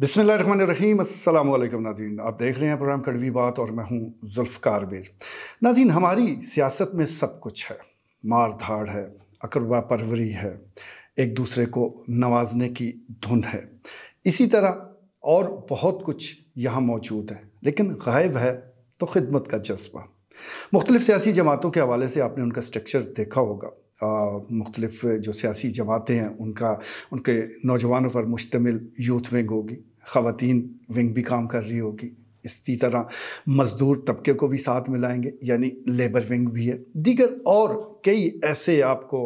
बिसमिल्ल रहीम अल्लाम नाजीन आप देख रहे हैं प्रोग्राम कड़वी बात और मैं हूँ जुल्फ़कार बेर नाजीन हमारी सियासत में सब कुछ है मार धाड़ है अकरबा परवरी है एक दूसरे को नवाजने की धुन है इसी तरह और बहुत कुछ यहाँ मौजूद है लेकिन गायब है तो खिदमत का जज्बा मुख्तलिफ़ सियासी जमातों के हवाले से आपने उनका स्ट्रक्चर देखा होगा मुख्तलिफ जो सियासी जमातें हैं उनका उनके नौजवानों पर मुश्तमिल यूथ विंग होगी ख़वान विंग भी काम कर रही होगी इसी तरह मज़दूर तबके को भी साथ मिलाएंगे यानी लेबर विंग भी है दीगर और कई ऐसे आपको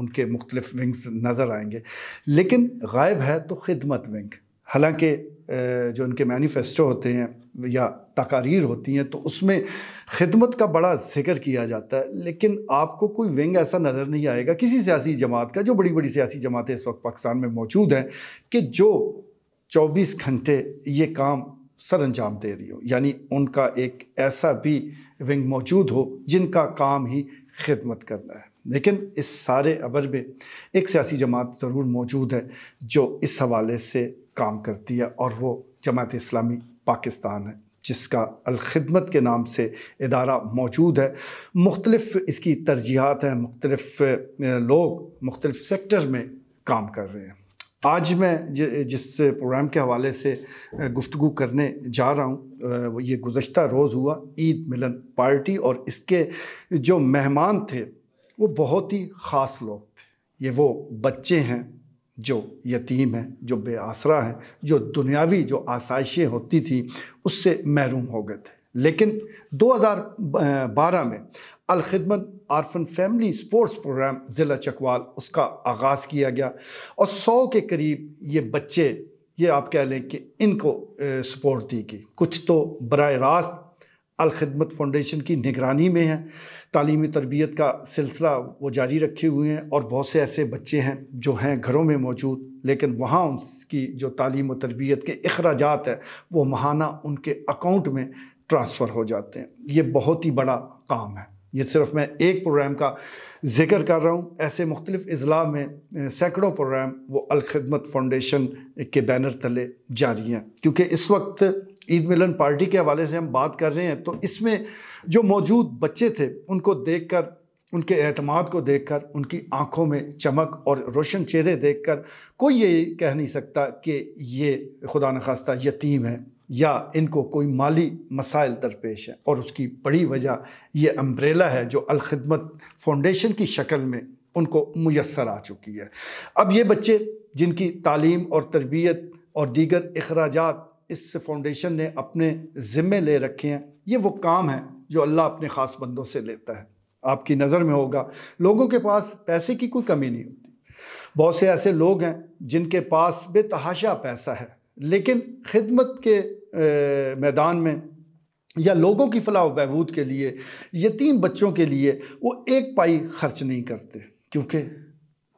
उनके मुख्तलिफ विंग्स नज़र आएंगे लेकिन गायब है तो ख़िदमत विंग हालांकि जो उनके मैनिफेस्टो होते हैं या तकारीर होती हैं तो उसमें खिदमत का बड़ा जिक्र किया जाता है लेकिन आपको कोई विंग ऐसा नज़र नहीं आएगा किसी सियासी जमात का जो बड़ी बड़ी सियासी जमातें इस वक्त पाकिस्तान में मौजूद हैं कि जो 24 घंटे ये काम सर अंजाम दे रही हो यानी उनका एक ऐसा भी विंग मौजूद हो जिनका काम ही खिदमत करना है लेकिन इस सारे अबर में एक सियासी जमात ज़रूर मौजूद है जो इस हवाले से काम करती है और वो जमात इस्लामी पाकिस्तान है जिसका अलखदमत के नाम से इदारा मौजूद है मुख्तलफ़ इसकी तरजीहत हैं मुख्तलफ़ लोग मुख्तलफ़ सेक्टर में काम कर रहे हैं आज मैं जिस प्रोग्राम के हवाले से गुफ्तु करने जा रहा हूँ ये गुज्त रोज़ हुआ ईद मिलन पार्टी और इसके जो मेहमान थे वो बहुत ही ख़ास लोग थे ये वो बच्चे हैं जो यतीम हैं जो बेआसरा हैं जो दुनियावी जो आसाइशें होती थी उससे महरूम हो गए थे लेकिन 2012 में Alkhidmat orphan family sports program ज़िला चकवाल उसका आगाज़ किया गया और सौ के करीब ये बच्चे ये आप कह लें कि इनको सपोर्ट दी गई कुछ तो बर रास्त अलखदमत फाउंडेशन की निगरानी में है तालीमी तरबियत का सिलसिला वो जारी रखे हुए हैं और बहुत से ऐसे बच्चे हैं जो हैं घरों में मौजूद लेकिन वहाँ उनकी जो तालीम तरबियत के अखराज हैं वो महाना उनके अकाउंट में ट्रांसफ़र हो जाते हैं ये बहुत ही बड़ा काम है ये सिर्फ मैं एक प्रोग्राम का जिक्र कर रहा हूँ ऐसे मुख्तलिफ़ अजला में सैकड़ों प्रोग्राम वो अलखदमत फाउंडेशन के बैनर तले जारी हैं क्योंकि इस वक्त ईद मिलन पार्टी के हवाले से हम बात कर रहे हैं तो इसमें जो मौजूद बच्चे थे उनको देख कर उनके अहतमाद को देख कर उनकी आँखों में चमक और रोशन चेहरे देख कर कोई ये कह नहीं सकता कि ये खुदा नखास्ता यतीम है या इनको कोई माली मसाइल दरपेश है और उसकी बड़ी वजह ये अम्ब्रेला है जो अलखदमत फाउंडेशन की शक्ल में उनको मैसर आ चुकी है अब ये बच्चे जिनकी तालीम और तरबियत और दीगर अखराज इस फाउंडेशन ने अपने ज़िम्मे ले रखे हैं ये वो काम है जो अल्लाह अपने ख़ास बंदों से लेता है आपकी नज़र में होगा लोगों के पास पैसे की कोई कमी नहीं होती बहुत से ऐसे लोग हैं जिनके पास बेतहाशा पैसा है लेकिन खिदमत के मैदान में या लोगों की फलाह बहबूद के लिए यतीम बच्चों के लिए वो एक पाई खर्च नहीं करते क्योंकि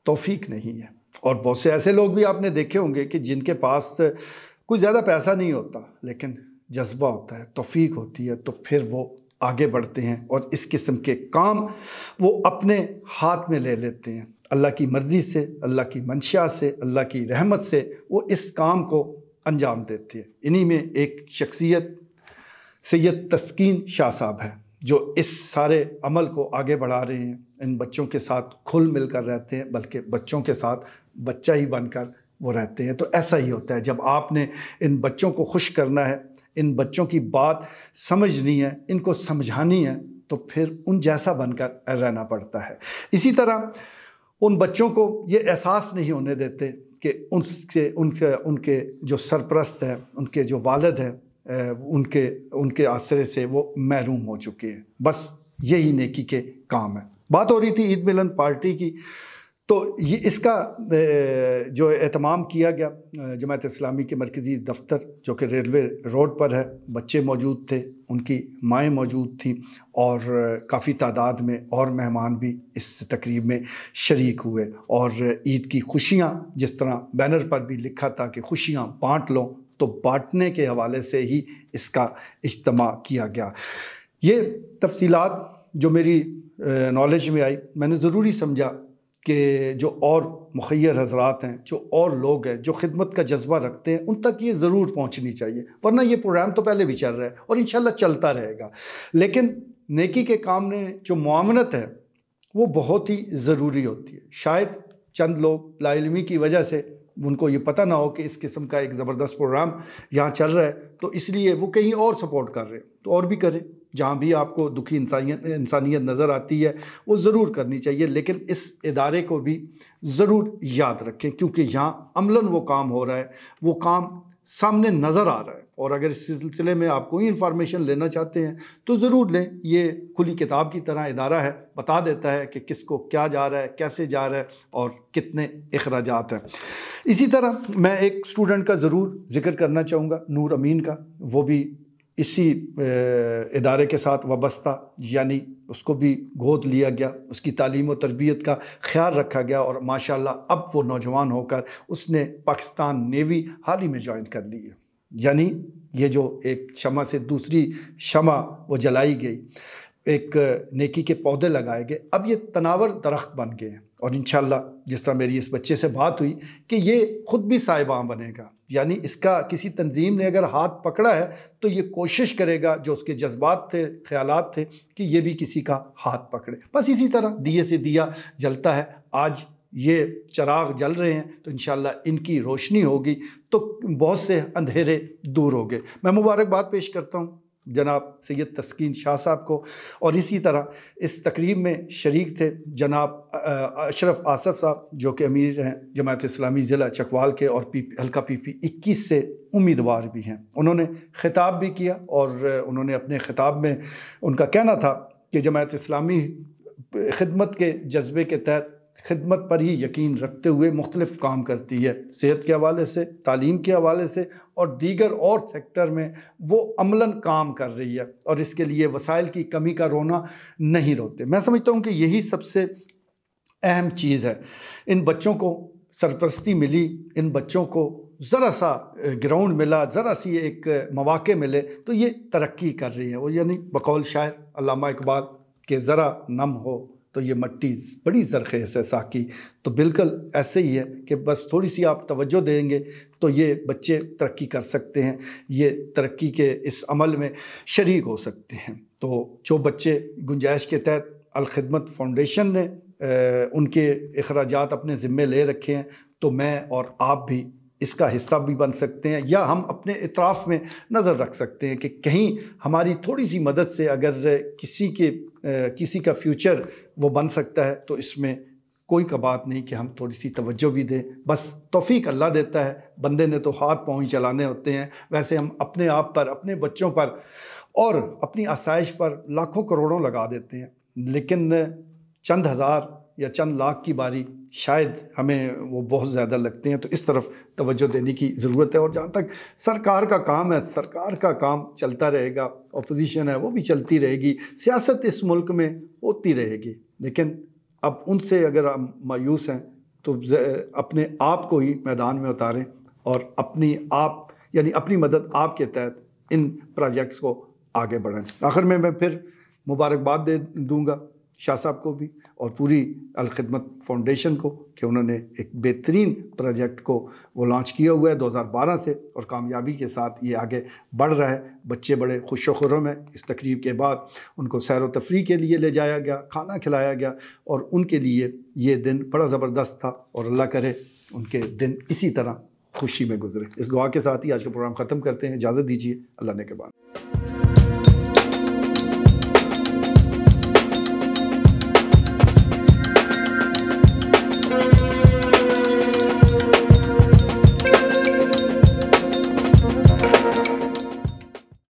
तोफीक नहीं है और बहुत से ऐसे लोग भी आपने देखे होंगे कि जिनके पास कुछ ज़्यादा पैसा नहीं होता लेकिन जज्बा होता है तोफीक होती है तो फिर वो आगे बढ़ते हैं और इस किस्म के काम वो अपने हाथ में ले लेते हैं अल्लाह की मर्ज़ी से अल्लाह की मंशा से अल्लाह की रहमत से वो इस काम को अंजाम देती है इन्हीं में एक शख्सियत सैयद तस्कीन शाह साहब हैं जो इस सारे अमल को आगे बढ़ा रहे हैं इन बच्चों के साथ खुल मिल कर रहते हैं बल्कि बच्चों के साथ बच्चा ही बनकर वो रहते हैं तो ऐसा ही होता है जब आपने इन बच्चों को खुश करना है इन बच्चों की बात समझनी है इनको समझानी है तो फिर उन जैसा बनकर रहना पड़ता है इसी तरह उन बच्चों को ये एहसास नहीं होने देते कि उनसे उनके उनके जो सरप्रस्त हैं उनके जो वालद हैं उनके उनके आश्रय से वो महरूम हो चुके हैं बस यही नेकी के काम है बात हो रही थी ईद मिलन पार्टी की तो ये इसका जो एहतमाम किया गया जमात इस्लामी के मरकज़ी दफ्तर जो कि रेलवे रोड पर है बच्चे मौजूद थे उनकी माएँ मौजूद थीं और काफ़ी तादाद में और मेहमान भी इस तकरीब में शरीक हुए और ईद की खुशियाँ जिस तरह बैनर पर भी लिखा था कि खुशियाँ बाँट लो तो बाँटने के हवाले से ही इसका इज्तम किया गया ये तफसीलत जो मेरी नॉलेज में आई मैंने ज़रूरी समझा कि जो और मुखिर हजरात हैं जो और लोग हैं जो खिदमत का जज्बा रखते हैं उन तक ये ज़रूर पहुंचनी चाहिए वरना ये प्रोग्राम तो पहले भी चल रहा है और इन चलता रहेगा लेकिन नेकी के काम में जो मामनत है वो बहुत ही ज़रूरी होती है शायद चंद लोग लाइलमी की वजह से उनको ये पता ना हो कि इस किस्म का एक ज़बरदस्त प्रोग्राम यहाँ चल रहा है तो इसलिए वो कहीं और सपोर्ट कर रहे हैं तो और भी करें जहाँ भी आपको दुखी इंसानियत इंसानियत नज़र आती है वो ज़रूर करनी चाहिए लेकिन इस इदारे को भी ज़रूर याद रखें क्योंकि यहाँ अमला वो काम हो रहा है वो काम सामने नज़र आ रहा है और अगर इस सिलसिले में आप कोई इन्फॉर्मेशन लेना चाहते हैं तो ज़रूर लें ये खुली किताब की तरह इदारा है बता देता है कि किसको क्या जा रहा है कैसे जा रहा है और कितने अखराज हैं इसी तरह मैं एक स्टूडेंट का ज़रूर जिक्र करना चाहूँगा नूर अमीन का वो भी इसी इदारे के साथ वाबस्ता यानी उसको भी गोद लिया गया उसकी तालीम और तरबियत का ख्याल रखा गया और माशाल्लाह अब वो नौजवान होकर उसने पाकिस्तान नेवी हाल ही में ज्वाइन कर ली है यानी ये जो एक शमा से दूसरी शमा वो जलाई गई एक नेकी के पौधे लगाए गए अब ये तनावर दरख्त बन गए हैं और इन जिस तरह मेरी इस बच्चे से बात हुई कि ये ख़ुद भी साहिबान बनेगा यानी इसका किसी तंजीम ने अगर हाथ पकड़ा है तो ये कोशिश करेगा जो उसके जज्बात थे ख्याल थे कि ये भी किसी का हाथ पकड़े बस इसी तरह दिए से दिया जलता है आज ये चराग जल रहे हैं तो इन इनकी रोशनी होगी तो बहुत से अंधेरे दूर हो गए मैं मुबारकबाद पेश करता हूँ जनाब सैयद तस्कीन शाह साहब को और इसी तरह इस तकरीब में शरीक थे जनाब अशरफ आसफ़ साहब जो कि अमीर हैं जमात इस्लामी ज़िला चकवाल के और पी हल्का पी पी इक्कीस से उम्मीदवार भी हैं उन्होंने ख़िताब भी किया और उन्होंने अपने ख़िताब में उनका कहना था कि जमात इस्लामी खिदमत के जज्बे के तहत खिदमत पर ही यकीन रखते हुए मुख्तलिफ काम करती है सेहत के हवाले से तालीम के हवाले से और दीगर और सेक्टर में वो अमला काम कर रही है और इसके लिए वसाइल की कमी का रोना नहीं रोते मैं समझता हूँ कि यही सबसे अहम चीज़ है इन बच्चों को सरपरस्ती मिली इन बच्चों को ज़रा सा ग्राउंड मिला ज़रा सी एक मौाक़े मिले तो ये तरक्की कर रही है वो यानी बकौल शायर अलामा इकबाल के ज़रा नम हो तो ये मट्टी बड़ी ज़रखेज़ है साकी तो बिल्कुल ऐसे ही है कि बस थोड़ी सी आप तवज्जो देंगे तो ये बच्चे तरक्की कर सकते हैं ये तरक्की के इस अमल में शरीक हो सकते हैं तो जो बच्चे गुंजाइश के तहत अलखदमत फाउंडेशन ने आ, उनके अखराजात अपने ज़िम्मे ले रखे हैं तो मैं और आप भी इसका हिस्सा भी बन सकते हैं या हम अपने इतराफ़ में नज़र रख सकते हैं कि कहीं हमारी थोड़ी सी मदद से अगर किसी के किसी का फ्यूचर वो बन सकता है तो इसमें कोई कबात नहीं कि हम थोड़ी सी तवज्जो भी दें बस तोफ़ी अल्लाह देता है बंदे ने तो हाथ पाँव ही चलाने होते हैं वैसे हम अपने आप पर अपने बच्चों पर और अपनी आसाइश पर लाखों करोड़ों लगा देते हैं लेकिन चंद हज़ार या चंद लाख की बारी शायद हमें वो बहुत ज़्यादा लगते हैं तो इस तरफ तवज्जो देने की ज़रूरत है और जहाँ तक सरकार का काम है सरकार का काम चलता रहेगा अपोजिशन है वो भी चलती रहेगी सियासत इस मुल्क में होती रहेगी लेकिन अब उनसे अगर हम मायूस हैं तो अपने आप को ही मैदान में उतारें और अपनी आप यानी अपनी मदद आप के तहत इन प्रोजेक्ट्स को आगे बढ़ाएं आखिर में मैं फिर मुबारकबाद दे दूंगा शाह साहब को भी और पूरी अलखदमत फाउंडेशन को कि उन्होंने एक बेहतरीन प्रोजेक्ट को वो लॉन्च किया हुआ है 2012 से और कामयाबी के साथ ये आगे बढ़ रहा है बच्चे बड़े खुश खुरम हैं इस तकरीब के बाद उनको सैर व तफरी के लिए ले जाया गया खाना खिलाया गया और उनके लिए ये दिन बड़ा ज़बरदस्त था और अल्लाह करे उनके दिन इसी तरह खुशी में गुजरे इस गुआ के साथ ही आज का प्रोग्राम ख़त्म करते हैं इजाज़त दीजिए अल्लाह ने के बाद